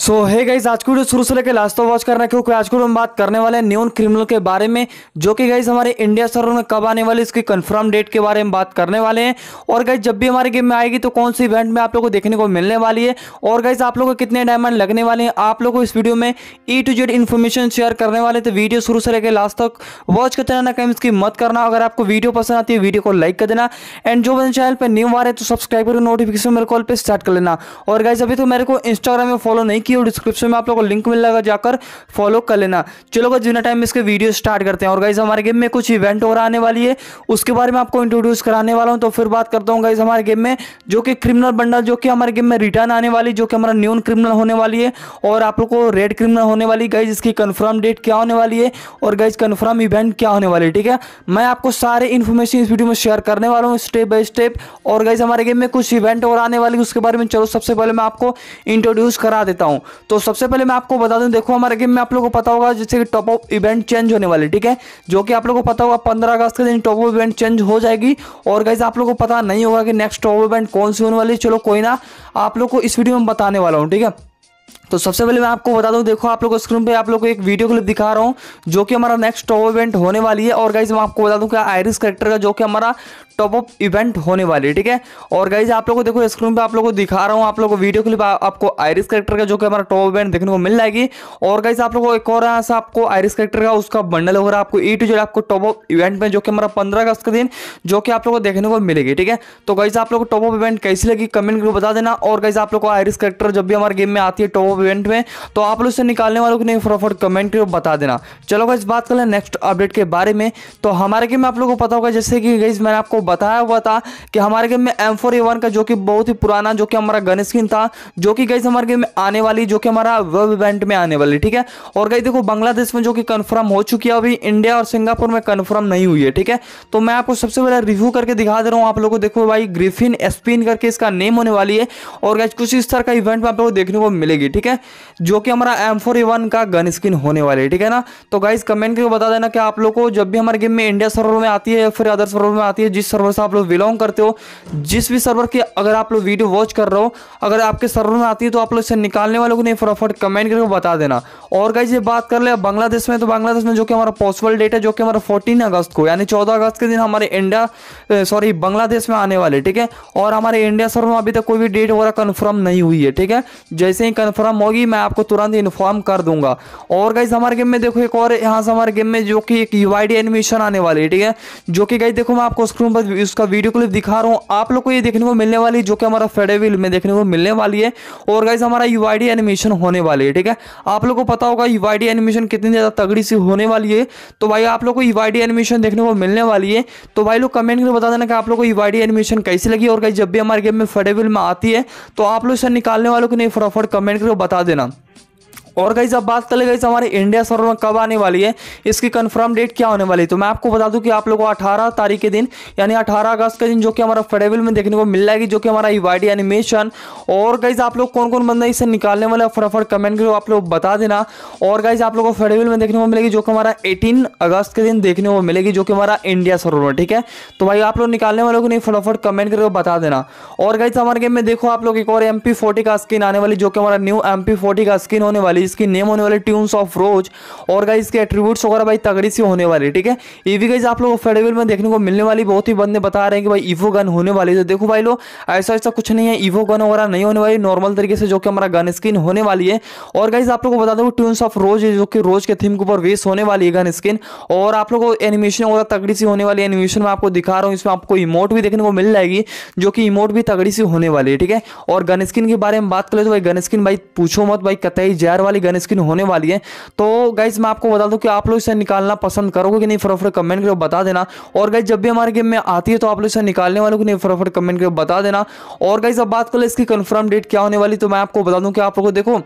सो है गाइज आज को शुरू से लेकर लास्ट तक वॉच करना क्योंकि आज को हम बात करने वाले हैं न्यून क्रिमिनल के बारे में जो कि गाइज हमारे इंडिया सर्वर में कब आने वाले इसकी कंफर्म डेट के बारे में बात करने वाले हैं और गाइज जब भी हमारे गेम में आएगी तो कौन सी इवेंट में आप लोग को देखने को मिलने वाली है और गाइज आप लोग को कितने डायमंड लगने वाले हैं आप लोग को इस वीडियो में E to Z information share करने वाले तो वीडियो शुरू से लेकर लास्ट तक वॉच करते रहना कहीं इसकी मत करना अगर आपको वीडियो पसंद आती है वीडियो को लाइक कर देना एंड जो मेरे चैनल पर न्यू आ रहे तो सब्सक्राइब करो नोटिफिकेशन मेरे कॉल पर स्टार्ट कर लेना और गाइज अभी तो मेरे को इंस्टाग्राम में फॉलो नहीं की और डिस्क्रिप्शन में आप लोगों को लिंक मिल जाएगा जाकर फॉलो कर लेना चलो गाइज बिना टाइम इसके वीडियो स्टार्ट करते हैं और गाइज हमारे गेम में कुछ इवेंट और आने वाली है उसके बारे में आपको इंट्रोड्यूस कराने वाला हूँ तो फिर बात करता हूँ गाइज हमारे गेम में जो कि क्रिमिनल बंडल जो कि हमारे गेम में रिटर्न आने वाली जो कि हमारा न्यून क्रिमिनल होने वाली है और आप लोग को रेड क्रिमिनल होने वाली गाइज इसकी कन्फर्म डेट क्या होने वाली है और गाइज कन्फर्म इवेंट क्या होने वाली है ठीक है मैं आपको सारे इन्फॉर्मेशन इस वीडियो में शेयर करने वाला हूँ स्टेप बाई स्टेप और गाइज हमारे गेम में कुछ इवेंट और आने वाली उसके बारे में चलो सबसे पहले मैं आपको इंट्रोड्यूस करा देता हूँ हूँ तो सबसे पहले मैं आपको बता दूँ देखो हमारे गेम में आप लोग को पता होगा जैसे कि टॉप ऑफ इवेंट चेंज होने वाले ठीक है जो कि आप लोग को पता होगा पंद्रह अगस्त के दिन टॉप ऑफ इवेंट चेंज हो जाएगी और गाइज आप लोग को पता नहीं होगा कि नेक्स्ट टॉप इवेंट कौन सी होने वाली चलो कोई ना आप लोग को इस वीडियो में बताने वाला हूँ ठीक है तो सबसे पहले मैं आपको बता दूं देखो आप लोगों को स्क्रीन पे आप लोगों को एक वीडियो क्लिप दिखा रहा हूं जो कि हमारा नेक्स्ट टॉप इवेंट होने वाली है और गाइज मैं आपको बता दूं कि आयरिस करेक्टर का जो कि हमारा टॉप अप इवेंट होने वाली है ठीक है और गाइज आप लोग को देखो स्क्रीन पे आप लोगों को दिखा रहा हूँ आप लोगों को वीडियो क्लिप आपको आयरिस करेक्टर का जो कि हमारा टॉप इवेंट देखने को मिल जाएगी और गाइज आप लोग को एक और यहाँ आपको आयरिस करेक्टर का उसका बंडल हो रहा आपको ई टू जेड आपको टॉप अप इवेंट में जो कि हमारा पंद्रह अगस्त का दिन जो कि आप लोग को देखने को मिलेगी ठीक है तो गाइज आप लोग को टॉप अप इवेंट कैसी लगी कमेंट करके बता देना और गाइज आप लोग को आयरिस करेक्टर जब भी हमारे गेम में आती है टॉप अप इवेंट में तो आप लोग इसे निकालने वालों को नहीं फटाफट कमेंट करके बता देना चलो गाइज बात कर लें नेक्स्ट अपडेट के बारे में तो हमारे गेम में आप लोग को पता होगा जैसे कि गाइज मैंने आपको बताया हुआ था कि हमारे गेम में एम फोर ए वन का जो कि बहुत ही पुराना जो कि हमारा गन स्किन था जो कि गई हमारे गेम में आने वाली जो कि हमारा वेब इवेंट में आने वाली ठीक है और गई देखो बांग्लादेश में जो कि कन्फर्म हो चुकी है अभी इंडिया और सिंगापुर में कन्फर्म नहीं हुई है ठीक है तो मैं आपको सबसे पहले रिव्यू करके दिखा दे रहा हूँ आप लोगों को देखो भाई ग्रीफिन स्पिन करके इसका नेम होने वाली है और गई कुछ इस तरह का इवेंट में आप लोग देखने को मिलेगी ठीक है जो कि हमारा एम फोर का गन स्किन होने वाली है ठीक है ना तो गाइज कमेंट करके बता देना कि आप लोग को जब भी हमारे गेम में इंडिया सर्वर में आती है या फिर अदर सर्वर में आती है जिस सर्वर से आप लोग बिलोंग करते हो जिस भी सर्वर के अगर आप लोग वीडियो वॉच कर रहे हो अगर आपके सर्वर में आती है तो आप लोग इसे निकालने वालों को नहीं फटाफट कमेंट करके बता देना और गाइज ये बात कर ले बांग्लादेश में तो बांग्लादेश में जो कि हमारा पॉसिबल डेट है जो कि हमारा फोर्टीन अगस्त को यानी चौदह अगस्त के दिन हमारे इंडिया सॉरी बांग्लादेश में आने वाले ठीक है और हमारे इंडिया सर्वर में अभी तक कोई भी डेट वगैरह कन्फर्म नहीं हुई है ठीक है जैसे ही कन्फर्म होगी मैं आपको तुरंत इन्फॉर्म कर दूंगा और गाइज हमारे गेम में देखो एक और यहाँ से हमारे गेम में जो कि एक यू एनिमेशन आने वाली है ठीक है जो कि गाइज देखो मैं आपको स्क्रीन पर उसका वीडियो क्लिप दिखा रहा हूँ आप लोग को ये देखने को मिलने वाली जो कि हमारा फेडेविल में देखने को मिलने वाली है और गाइज हमारा यू एनिमेशन होने वाली है ठीक है आप लोग को पता होगा यू एनिमेशन कितनी ज़्यादा तगड़ी सी होने वाली है तो भाई आप लोग को यू एनिमेशन देखने को मिलने वाली है तो भाई लोग कमेंट करके बता देना कि आप लोग को यू एनिमेशन कैसी लगी और गाइज जब भी हमारे गेम में फेडेविल में आती है तो आप लोग इसे निकालने वालों को नहीं फटाफट कमेंट करके बता देना और गाइज अब बात ले गई हमारे इंडिया सर्वर में कब आने वाली है इसकी कंफर्म डेट क्या होने वाली है तो मैं आपको बता दूं कि आप लोगों को अठारह तारीख के दिन यानी अठारह अगस्त के दिन जो कि हमारा फेडेबल में देखने को मिल जाएगी जो कि हमारा वाई e एनिमेशन और गाइज आप लोग कौन कौन बंदा इसे निकालने वाले फटाफट कमेंट करो आप लोग बता देना और गाइज आप लोग को फेडेबल में देखने को मिलेगी जो कि हमारा एटीन अगस्त के दिन देखने को मिलेगी जो कि हमारा इंडिया सर्वर में ठीक है तो भाई आप लोग निकालने वालों को नहीं फटाफट कमेंट करके बता देना और गाइज हमारे गेम में देखो आप लोग एक और एम का स्किन आने वाली जो कि हमारा न्यू एम का स्किन होने वाली इसके नेम होने वाले ट्यून्स ऑफ रोज और गाइज इसके एट्रीब्यूट्स वगैरह भाई तगड़ी सी होने वाली ठीक है ये भी गाइज आप लोग फेडेबल में देखने को मिलने वाली बहुत ही बंदे बता रहे हैं कि भाई ईवो गन होने वाली है तो देखो भाई लोग ऐसा ऐसा कुछ नहीं है ईवो गन वगैरह नहीं होने वाली नॉर्मल तरीके से जो कि हमारा गन स्किन होने वाली है और गाइज आप लोग को बता दो ट्यून्स ऑफ रोज जो कि रोज के थीम के ऊपर वेस्ट होने वाली है गन स्किन और आप लोग को एनिमेशन वगैरह तगड़ी सी होने वाली एनिमेशन में आपको दिखा रहा हूँ इसमें आपको इमोट भी देखने को मिल जाएगी जो कि इमोट भी तगड़ी सी होने वाली है ठीक है और गन स्किन के बारे में बात करें तो भाई गन स्किन भाई पूछो मत भाई कतई जहर वाली वाली गन स्किन होने वाली है तो गाइज मैं आपको बता दूँ कि आप लोग इसे निकालना पसंद करोगे कि नहीं फटोफट कमेंट करो बता देना और गाइज जब भी हमारे गेम में आती है तो आप लोग इसे निकालने वालों को नहीं फटोफट कमेंट करो बता देना और गाइज अब बात कर ले इसकी कन्फर्म डेट क्या होने वाली तो मैं आपको बता दूँ कि आप लोगों को देखो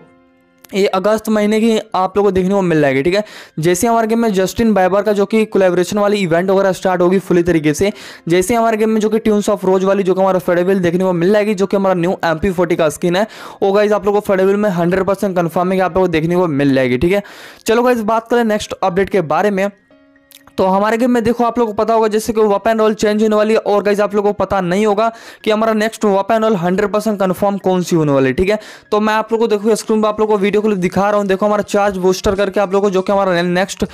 ये अगस्त महीने की आप लोगों को देखने को मिल जाएगी ठीक है जैसे हमारे गेम में जस्टिन बाइबर का जो कि कोलेबोरेशन वाली इवेंट वगैरह स्टार्ट होगी फुली तरीके से जैसे हमारे गेम में जो कि ट्यून्स ऑफ रोज वाली जो कि हमारा फेडेविल देखने को मिल जाएगी जो कि हमारा न्यू एम पी का स्किन है वो गाइज आप लोग को फेडेविल में हंड्रेड परसेंट है कि आप लोग को देखने को मिल जाएगी ठीक है चलो गाइज बात करें नेक्स्ट अपडेट के बारे में तो हमारे गेम में देखो आप लोगों को पता होगा जैसे कि वेपन रोल चेंज होने वाली है और गाइज आप लोगों को पता नहीं होगा कि हमारा next weapon roll 100 percent confirm कौन सी होने वाली है ठीक है तो मैं आप लोगों को देखो स्क्रीन पर आप लोगों को वीडियो क्लिप दिखा रहा हूँ देखो हमारा चार्ज बूस्टर करके आप लोगों को जो कि हमारा नेक्स्ट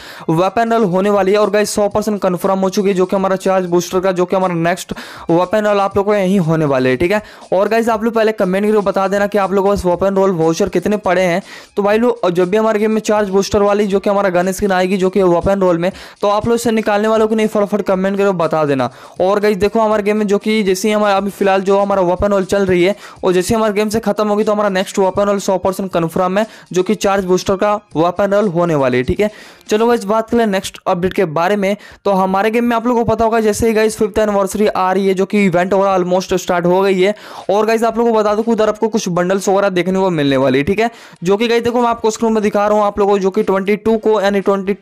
वेपन रोल होने वाली है और गाइज सौ कन्फर्म हो चुकी है जो कि हमारा चार्ज बूस्टर का जो कि हमारा नेक्स्ट वेपन रोल आप लोगों को यहीं होने वाले है ठीक है और गाइज आप लोग पहले कमेंट करके बता देना कि आप लोगों को वेपन रोल वाउचर कितने पड़े हैं तो भाई लोग जब भी हमारे गेम में चार्ज बूस्टर वाली जो कि हमारा गन स्क्रीन आएगी जो कि वेपन रोल में तो आप लोग इसे निकालने वालों को नहीं फटाफट कमेंट करो बता देना और गई देखो हमारे गेम में जो कि जैसे ही हमारा अभी फिलहाल जो हमारा वेपन ऑल चल रही है और जैसे हमारे गेम से खत्म होगी तो हमारा नेक्स्ट वेपन ऑल सौ परसेंट कन्फर्म है जो कि चार्ज बूस्टर का वेपन ऑल होने वाली है ठीक है चलो इस बात के लिए नेक्स्ट अपडेट के बारे में तो हमारे गेम में आप लोगों को पता होगा जैसे ही गाइज फिफ्थ एनिवर्सरी आ रही है जो कि इवेंट वगैरह ऑलमोस्ट स्टार्ट हो गई है और गाइज आप लोगों को बता दो कि उधर आपको कुछ बंडल्स वगैरह देखने को मिलने वाली है ठीक है जो कि गाइज देखो मैं आपको स्क्रीन में दिखा रहा हूँ आप लोगों को जो कि ट्वेंटी को यानी ट्वेंटी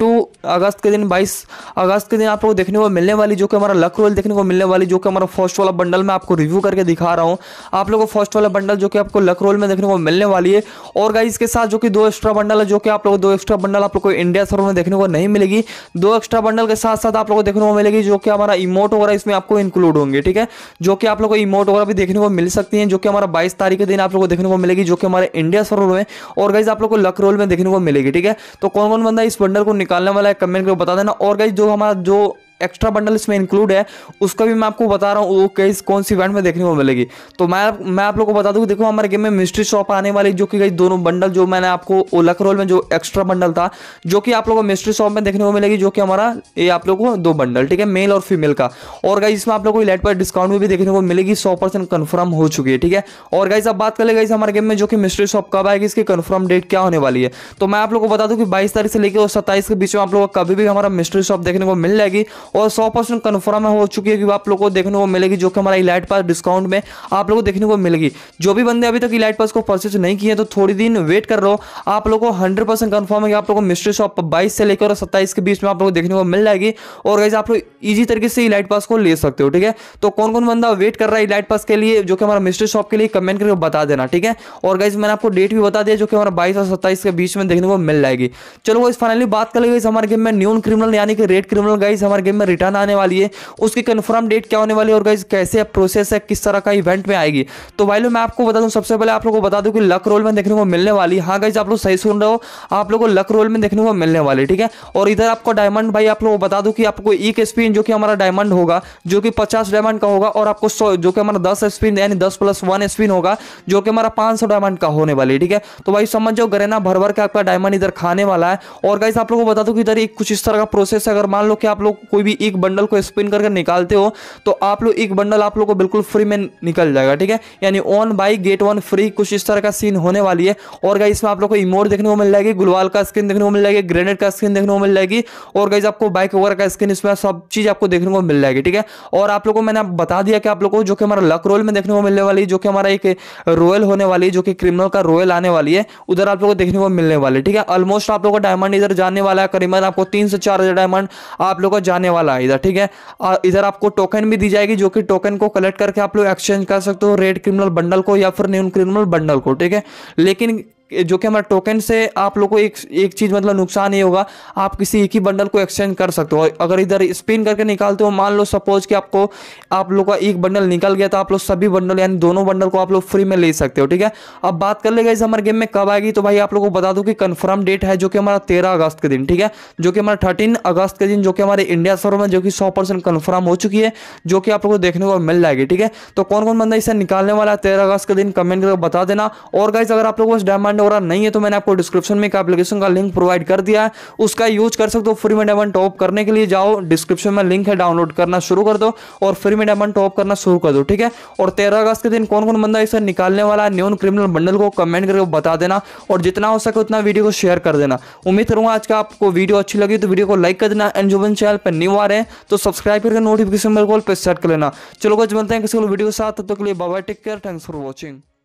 अगस्त के दिन बाईस अगस्त के दिन आप लोग देखने को मिलने वाली जो कि हमारा लक रोल देखने को मिलने वाली जो कि हमारा फर्स्ट वाला बंडल मैं आपको रिव्यू करके दिखा रहा हूँ आप लोगों को फर्स्ट वाला बंडल जो कि आपको लक रोल में देखने को मिलने वाली है और गाई इसके साथ जो कि दो एक्स्ट्रा बंडल है जो कि आप लोग दो एक्स्ट्रा बंडल आप लोग को इंडिया सर्वर में देखने को नहीं मिलेगी दो एक्स्ट्रा बंडल के साथ साथ आप लोग को देखने को मिलेगी जो कि हमारा इमोट वगैरह इसमें आपको इंक्लूड होंगे ठीक है जो कि आप लोग को इमोट वगैरह भी देखने को मिल सकती है जो कि हमारा बाईस तारीख के दिन आप लोग को देखने को मिलेगी जो कि हमारे इंडिया सर्वर में और गाइज आप लोग को लक रोल में देखने को मिलेगी ठीक है तो कौन कौन बंदा इस बंडल को निकालने वाला है कमेंट करके बता देना और do amador एक्स्ट्रा बंडल इसमें इंक्लूड है उसका भी मैं आपको बता रहा हूँ वो कई कौन सी इवेंट में देखने को मिलेगी तो मैं मैं आप लोग को बता दूँ देखो हमारे गेम में मिस्ट्री शॉप आने वाली जो कि गई दोनों बंडल जो मैंने आपको ओलक रोल में जो एक्स्ट्रा बंडल था जो कि आप लोगों को मिस्ट्री शॉप में देखने को मिलेगी जो कि हमारा ये आप लोग को दो बंडल ठीक है मेल और फीमेल का और गाइज इसमें आप लोग को इलेट पर डिस्काउंट भी देखने को मिलेगी सौ परसेंट कन्फर्म हो चुकी है ठीक है और गाइज अब बात कर ले गाइज हमारे गेम में जो कि मिस्ट्री शॉप कब आएगी इसकी कन्फर्म डेट क्या होने वाली है तो मैं आप लोग को बता दूँ कि बाईस तारीख से लेकर और सत्ताईस के बीच में आप लोगों को कभी भी हमारा मिस्ट्री शॉप देखने को मिल जाएगी और सौ परसेंट कन्फर्म हो चुकी है कि आप लोग को देखने को मिलेगी जो कि हमारा इलाइट पास डिस्काउंट में आप लोग को देखने को मिलेगी जो भी बंदे अभी तक इलाइट पास को परचेज नहीं किए तो थोड़ी दिन वेट कर रहे हो आप लोग को हंड्रेड परसेंट कन्फर्म है कि आप लोग को मिस्ट्री शॉप बाईस से लेकर सत्ताईस के बीच में आप लोग को देखने को मिल जाएगी और वैसे आप लोग ईजी तरीके से इलाइट पास को ले सकते हो ठीक है तो कौन कौन बंदा वेट कर रहा है इलाइट पास के लिए जो कि हमारा मिस्ट्री शॉप के लिए कमेंट करके बता देना ठीक है और गाइज मैंने आपको डेट भी बता दिया जो कि हमारा बाईस और सत्ताईस के बीच में देखने को मिल जाएगी चलो गाइज फाइनली बात कर लेंगे हमारे गेम में न्यून क्रिमिनल यानी कि रेड क्रिमिनल गाइज हमारे गेम टाइम में रिटर्न आने वाली है उसकी कन्फर्म डेट क्या होने वाली है और गाइज कैसे प्रोसेस है किस तरह का इवेंट में आएगी तो भाई लोग मैं आपको बता दूँ सबसे पहले आप लोगों को बता दूँ कि लक रोल में देखने को मिलने वाली हाँ गाइज आप लोग सही सुन रहे हो आप लोगों को लक रोल में देखने को मिलने वाली ठीक है और इधर आपको डायमंड भाई आप लोग को बता दूँ कि आपको एक स्पिन जो कि हमारा डायमंड होगा जो कि पचास डायमंड का होगा और आपको सौ जो कि हमारा दस स्पिन यानी दस प्लस वन स्पिन होगा जो कि हमारा पाँच सौ डायमंड का होने वाली ठीक है तो भाई समझ जाओ गरेना भर भर के आपका डायमंड इधर खाने वाला है और गाइज आप लोग को बता दूँ कि इधर एक कुछ इस तरह का प्रोसेस है अगर मान लो कि आप लोग कोई भी एक बंडल को स्पिन करके निकालते हो तो आप लोग एक बंडल आप लोग को बिल्कुल फ्री में निकल जाएगा ठीक है यानी one buy get one free कुछ इस तरह का सीन होने वाली है और गाइस में आप लोग को इमोट देखने को मिल जाएगी गुलवाल का स्क्रीन देखने को मिल जाएगी ग्रेनेड का स्क्रीन देखने को मिल जाएगी और गाइज आपको बाइक वगैरह का स्क्रीन इसमें सब चीज़ आपको देखने को मिल जाएगी ठीक है और आप लोग को मैंने बता दिया कि आप लोग को जो कि हमारा लक रोल में देखने को मिलने वाली जो कि हमारा एक रोयल होने वाली जो कि क्रिमिनल का रोयल आने वाली है उधर आप लोग को देखने को मिलने वाली ठीक है ऑलमोस्ट आप लोग का डायमंड इधर जाने वाला है करीबन आपको तीन से चार डायमंड आप लोग को जाने वाला है इधर ठीक है और इधर आपको टोकन भी दी जाएगी जो कि टोकन को कलेक्ट करके आप लोग एक्सचेंज कर सकते हो रेड क्रिमिनल बंडल को या फिर न्यून क्रिमिनल बंडल को ठीक है लेकिन जो कि हमारे टोकन से आप लोग को एक एक चीज़ मतलब नुकसान ही होगा आप किसी एक ही बंडल को एक्सचेंज कर सकते हो अगर इधर स्पिन करके निकालते हो मान लो सपोज कि आपको आप लोग का एक बंडल निकल गया तो आप लोग सभी बंडल यानी दोनों बंडल को आप लोग फ्री में ले सकते हो ठीक है अब बात कर लेगा इस हमारे गेम में कब आएगी तो भाई आप लोग को बता दूँ कि कन्फर्म डेट है जो कि हमारा तेरह अगस्त के दिन ठीक है जो कि हमारा थर्टीन अगस्त के दिन जो कि हमारे इंडिया सर्वर में जो कि सौ परसेंट कन्फर्म हो चुकी है जो कि आप लोग को देखने को मिल जाएगी ठीक है तो कौन कौन बंदा इसे निकालने वाला है तेरह अगस्त के दिन कमेंट करके बता देना और गाइज अगर आप लोग को डायमंड डायमंड वगैरह नहीं है तो मैंने आपको डिस्क्रिप्शन में एक एप्लीकेशन का लिंक प्रोवाइड कर दिया है उसका यूज कर सकते हो फ्री में डायमंड टॉप करने के लिए जाओ डिस्क्रिप्शन में लिंक है डाउनलोड करना शुरू कर दो और फ्री में डायमंड टॉप करना शुरू कर दो ठीक है और तेरह अगस्त के दिन कौन कौन बंदा इसे निकालने वाला है न्यून क्रिमिनल बंडल को कमेंट करके बता देना और जितना हो सके उतना वीडियो को शेयर कर देना उम्मीद करूंगा आज का आपको वीडियो अच्छी लगी तो वीडियो को लाइक कर देना एंड जुबन चैनल पर न्यू आ रहे हैं तो सब्सक्राइब करके नोटिफिकेशन बिल्कुल पर सेट कर लेना चलो कुछ बनते हैं किसी वीडियो के साथ तब तक के लिए बाबा take care thanks for watching